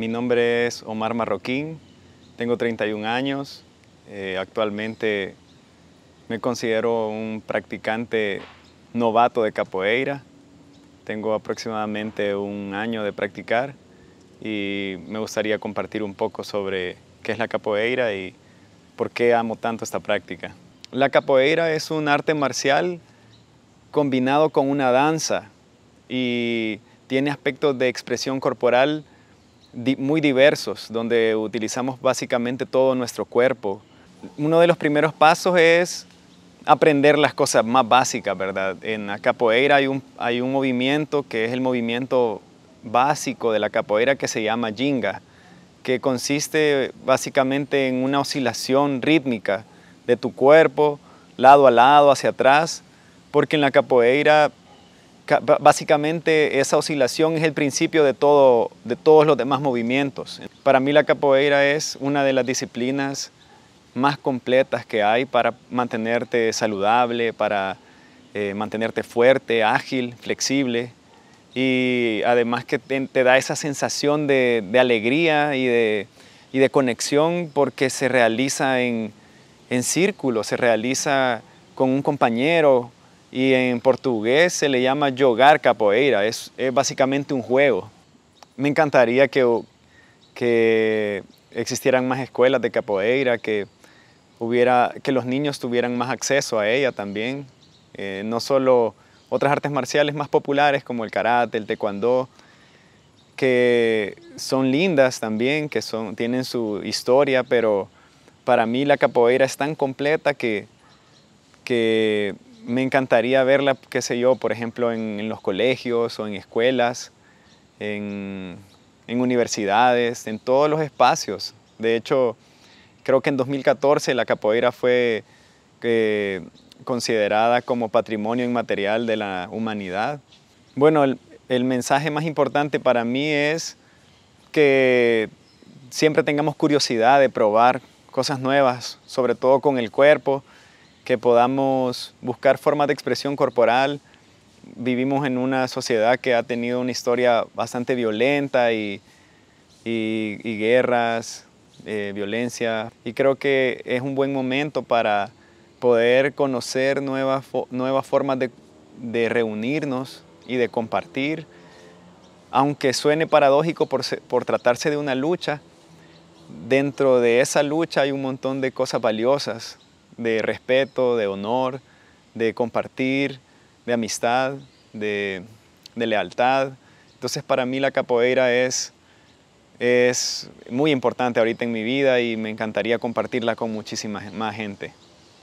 Mi nombre es Omar Marroquín, tengo 31 años, eh, actualmente me considero un practicante novato de capoeira, tengo aproximadamente un año de practicar y me gustaría compartir un poco sobre qué es la capoeira y por qué amo tanto esta práctica. La capoeira es un arte marcial combinado con una danza y tiene aspectos de expresión corporal muy diversos, donde utilizamos básicamente todo nuestro cuerpo. Uno de los primeros pasos es aprender las cosas más básicas, ¿verdad? En la capoeira hay un, hay un movimiento que es el movimiento básico de la capoeira que se llama jinga, que consiste básicamente en una oscilación rítmica de tu cuerpo, lado a lado, hacia atrás, porque en la capoeira Básicamente esa oscilación es el principio de, todo, de todos los demás movimientos. Para mí la capoeira es una de las disciplinas más completas que hay para mantenerte saludable, para eh, mantenerte fuerte, ágil, flexible y además que te, da esa sensación de, alegría y de, de, conexión porque se realiza en, en círculo, se realiza con un compañero, y en portugués se le llama jogar capoeira, es, es básicamente un juego. Me encantaría que, que existieran más escuelas de capoeira, que, hubiera, que los niños tuvieran más acceso a ella también, eh, no solo otras artes marciales más populares como el karate, el taekwondo, que son lindas también, que son, tienen su historia, pero para mí la capoeira es tan completa que, que me encantaría verla, qué sé yo, por ejemplo, en, los colegios o en escuelas, en, universidades, en todos los espacios. De hecho, creo que en 2014 la capoeira fue eh, considerada como patrimonio inmaterial de la humanidad. Bueno, el mensaje más importante para mí es que siempre tengamos curiosidad de probar cosas nuevas, sobre todo con el cuerpo, que podamos buscar formas de expresión corporal. Vivimos en una sociedad que ha tenido una historia bastante violenta y, y, guerras, eh, violencia, y creo que es un buen momento para poder conocer nuevas, nuevas formas de, reunirnos y de compartir. Aunque suene paradójico por tratarse de una lucha, dentro de esa lucha hay un montón de cosas valiosas de respeto, de honor, de compartir, de amistad, de, lealtad. Entonces para mí la capoeira es, es muy importante ahorita en mi vida y me encantaría compartirla con muchísima más gente.